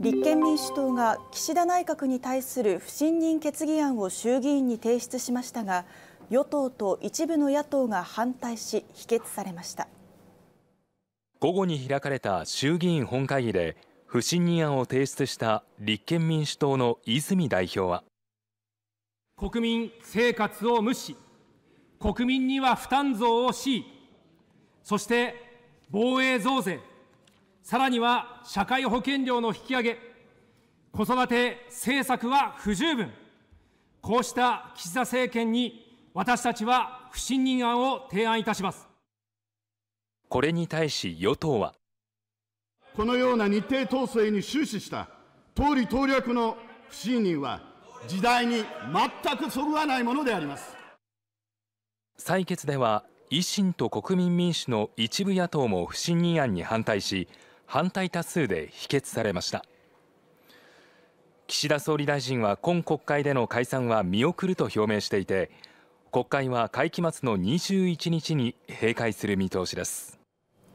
立憲民主党が岸田内閣に対する不信任決議案を衆議院に提出しましたが与党と一部の野党が反対し否決されました午後に開かれた衆議院本会議で不信任案を提出した立憲民主党の泉代表は国民生活を無視国民には負担増を強いそして防衛増税さらには社会保険料の引き上げ、子育て政策は不十分、こうした岸田政権に私たちは不信任案を提案いたします。これに対し与党はこのような日程統制に終始した党利党略の不信任は時代に全くそぐわないものであります採決では維新と国民民主の一部野党も不信任案に反対し反対多数で否決されました岸田総理大臣は今国会での解散は見送ると表明していて国会は会期末の21日に閉会する見通しです